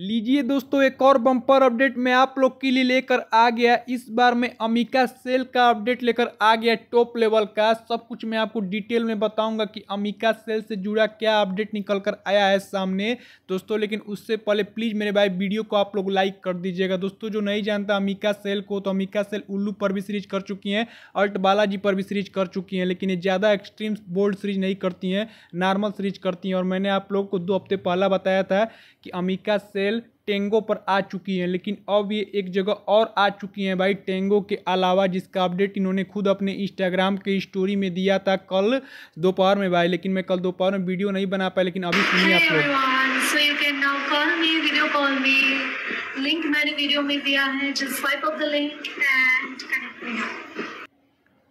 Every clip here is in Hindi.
लीजिए दोस्तों एक और बम्पर अपडेट मैं आप लोग के लिए लेकर आ गया इस बार मैं अमिका सेल का अपडेट लेकर आ गया टॉप लेवल का सब कुछ मैं आपको डिटेल में बताऊंगा कि अमिका सेल से जुड़ा क्या अपडेट निकल कर आया है सामने दोस्तों लेकिन उससे पहले प्लीज़ मेरे भाई वीडियो को आप लोग लाइक कर दीजिएगा दोस्तों जो नहीं जानता अमिका सेल को तो अमिका सेल उल्लू पर भी सीरीज कर चुकी हैं अल्ट बालाजी पर भी सीरीज कर चुकी हैं लेकिन ये ज़्यादा एक्सट्रीम बोल्ड सीरीज नहीं करती हैं नॉर्मल सीरीज करती हैं और मैंने आप लोग को दो हफ्ते पहला बताया था कि अमिका सेल रेल टेंगो पर आ चुकी हैं लेकिन अब ये एक जगह और आ चुकी हैं भाई टेंगो के अलावा जिसका अपडेट इन्होंने खुद अपने इंस्टाग्राम के स्टोरी में दिया था कल दोपहर में भाई लेकिन मैं कल दोपहर में वीडियो नहीं बना पाया लेकिन अभी सुनिए आप लोग लिंक मैंने वीडियो में दिया है just swipe the link and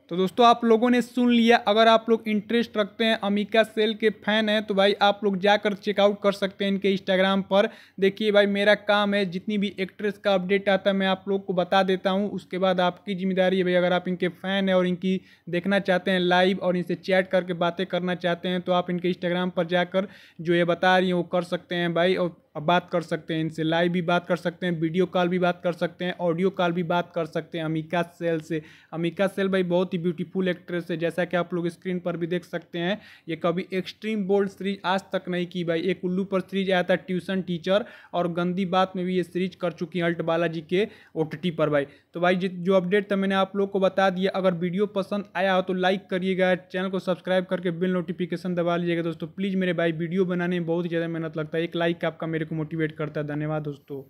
तो दोस्तों आप लोगों ने सुन लिया अगर आप लोग इंटरेस्ट रखते हैं अमिका सेल के फैन हैं तो भाई आप लोग जाकर चेकआउट कर सकते हैं इनके इंस्टाग्राम पर देखिए भाई मेरा काम है जितनी भी एक्ट्रेस का अपडेट आता है मैं आप लोग को बता देता हूँ उसके बाद आपकी जिम्मेदारी है भाई अगर आप इनके फ़ैन हैं और इनकी देखना चाहते हैं लाइव और इनसे चैट करके बातें करना चाहते हैं तो आप इनके इंस्टाग्राम पर जाकर जो ये बता रही हैं वो कर सकते हैं भाई और बात कर सकते हैं इनसे लाइव भी बात कर सकते हैं वीडियो कॉल भी बात कर सकते हैं ऑडियो कॉल भी बात कर सकते हैं अमिका सेल से अमिका सेल भाई बहुत ही ब्यूटीफुल एक्ट्रेस है जैसा कि आप लोग स्क्रीन पर भी देख सकते हैं ये कभी एक्सट्रीम बोल्ड सीरीज आज तक नहीं की भाई एक उल्लू पर सीरीज आया था ट्यूशन टीचर और गंदी बात में भी ये सीरीज कर चुकी हैं अल्ट बालाजी के ओ पर भाई तो भाई जो अपडेट था मैंने आप लोग को बता दिया अगर वीडियो पसंद आया हो तो लाइक करिएगा चैनल को सब्सक्राइब करके बिल नोटिफिकेशन दबा लीजिएगा दोस्तों प्लीज़ मेरे भाई वीडियो बनाने में बहुत ही ज़्यादा मेहनत लगता है एक लाइक आपका मेरे को मोटिवेट करता है धन्यवाद दोस्तों